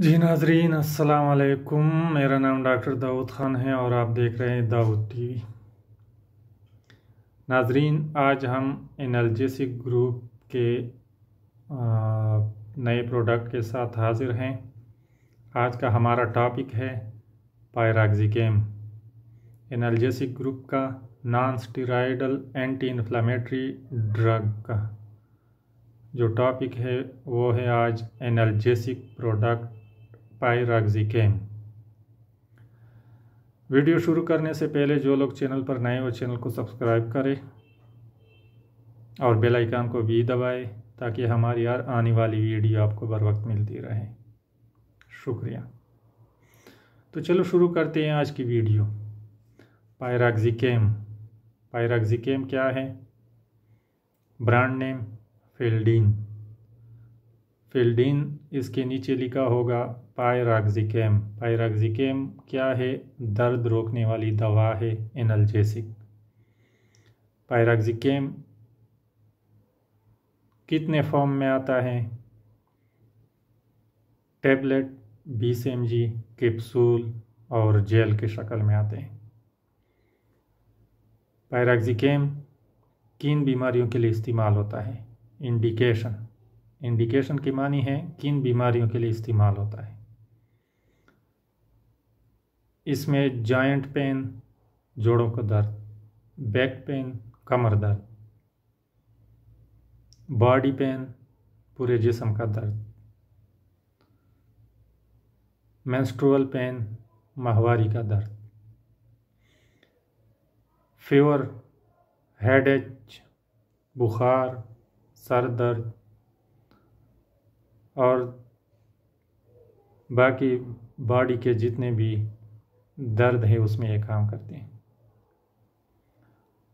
जी नाजरीन असलकुम मेरा नाम डॉक्टर दाऊद ख़ान है और आप देख रहे हैं दाऊद टीवी नाजरीन आज हम एनर्जेसिक ग्रुप के नए प्रोडक्ट के साथ हाजिर हैं आज का हमारा टॉपिक है पायराग्जिकेम एनर्जेसिक ग्रुप का non steroidal anti inflammatory drug का जो टॉपिक है वो है आज एनर्जेसिक प्रोडक्ट पायरागजिकेम वीडियो शुरू करने से पहले जो लोग चैनल पर नए हो चैनल को सब्सक्राइब करें और बेल आइकन को भी दबाएं ताकि हमारी यार आने वाली वीडियो आपको बर वक्त मिलती रहे शुक्रिया तो चलो शुरू करते हैं आज की वीडियो पायरागजिकेम पायरागजिकेम क्या है ब्रांड नेम फेल्डीन फेल्डीन इसके नीचे लिखा होगा पायरागजिकेम पायरागजिकेम क्या है दर्द रोकने वाली दवा है एनल्जेसिक पायरागजिकेम कितने फॉर्म में आता है टेबलेट बीस एम जी कैप्सूल और जेल के शक्ल में आते हैं पैराग्जिकेम किन बीमारियों के लिए इस्तेमाल होता है इंडिकेशन इंडिकेशन की मानी है किन बीमारियों के लिए इस्तेमाल होता है इसमें जॉइंट पेन जोड़ों का दर्द बैक पेन कमर दर्द बॉडी पेन पूरे जिसम का दर्द मेंस्ट्रुअल पेन माहवारी का दर्द फीवर हेड एच बुखार सर दर्द और बाकी बॉडी के जितने भी दर्द है उसमें ये काम करते हैं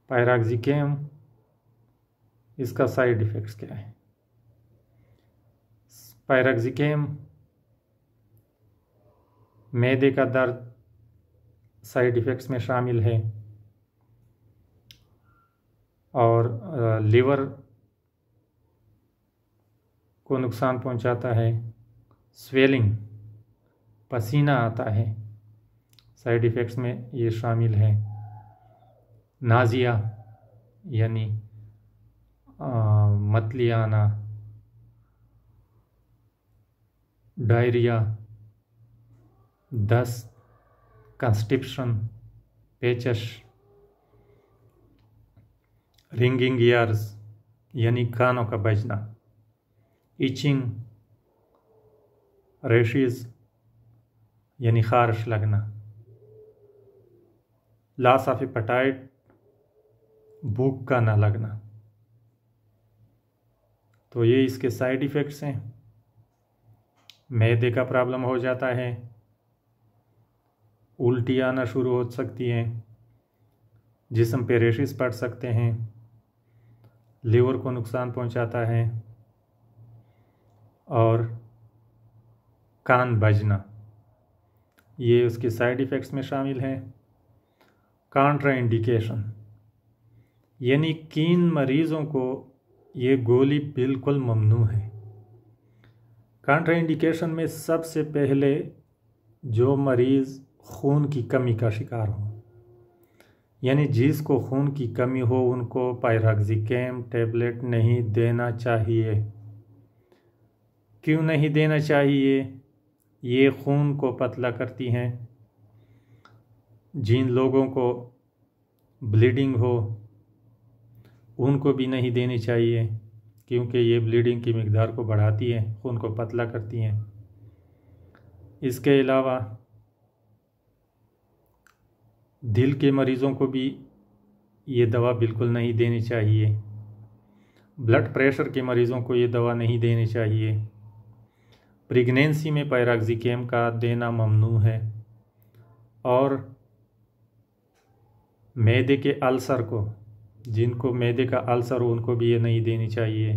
पायराक्जिकेम इसका साइड इफ़ेक्ट्स क्या है पायराक्जिकेम मैदे का दर्द साइड इफ़ेक्ट्स में शामिल है और लीवर को नुकसान पहुंचाता है स्वेलिंग पसीना आता है साइड इफ़ेक्ट्स में ये शामिल हैं नाजिया यानी मतलियाना डायरिया दस कंस्टिप्शन पेचश रिंगिंग ईयर्स यानी कानों का बजना इचिंग रेशीज यानी खारिश लगना लॉस ऑफ एपेटाइट भूख का ना लगना तो ये इसके साइड इफ़ेक्ट्स हैं मैदे का प्रॉब्लम हो जाता है उल्टी आना शुरू हो सकती हैं जिसम पे रेशिस पड़ सकते हैं लीवर को नुकसान पहुंचाता है और कान बजना ये उसके साइड इफ़ेक्ट्स में शामिल हैं इंडिकेशन यानी किन मरीज़ों को ये गोली बिल्कुल ममनू है इंडिकेशन में सबसे पहले जो मरीज़ खून की कमी का शिकार हो यानी जिसको खून की कमी हो उनको पायरागजिकेम टेबलेट नहीं देना चाहिए क्यों नहीं देना चाहिए ये खून को पतला करती हैं जिन लोगों को ब्लीडिंग हो उनको भी नहीं देनी चाहिए क्योंकि ये ब्लीडिंग की मकदार को बढ़ाती है खून को पतला करती हैं इसके अलावा दिल के मरीज़ों को भी ये दवा बिल्कुल नहीं देनी चाहिए ब्लड प्रेशर के मरीज़ों को ये दवा नहीं देनी चाहिए प्रेगनेंसी में पैराग्जिकेम का देना ममनू है और मैदे के अल्सर को जिनको मैदे का अल्सर हो उनको भी ये नहीं देनी चाहिए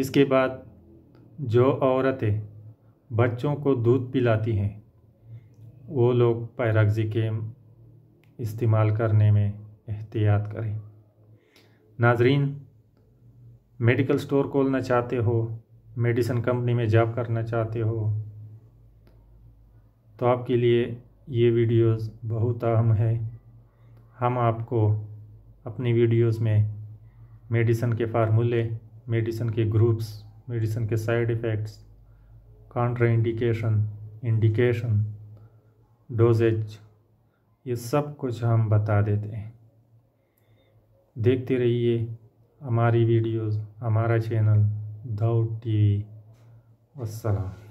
इसके बाद जो औरतें बच्चों को दूध पिलाती हैं वो लोग पैराग्जिकेम इस्तेमाल करने में एहतियात करें नाजरीन मेडिकल स्टोर खोलना चाहते हो मेडिसन कंपनी में जॉब करना चाहते हो तो आपके लिए ये वीडियोस बहुत अहम है हम आपको अपनी वीडियोस में मेडिसन के फार्मूले मेडिसन के ग्रुप्स मेडिसन के side effects contraindication indication doses ये सब कुछ हम बता देते हैं देखते रहिए हमारी वीडियोस हमारा चैनल दाउद टी वी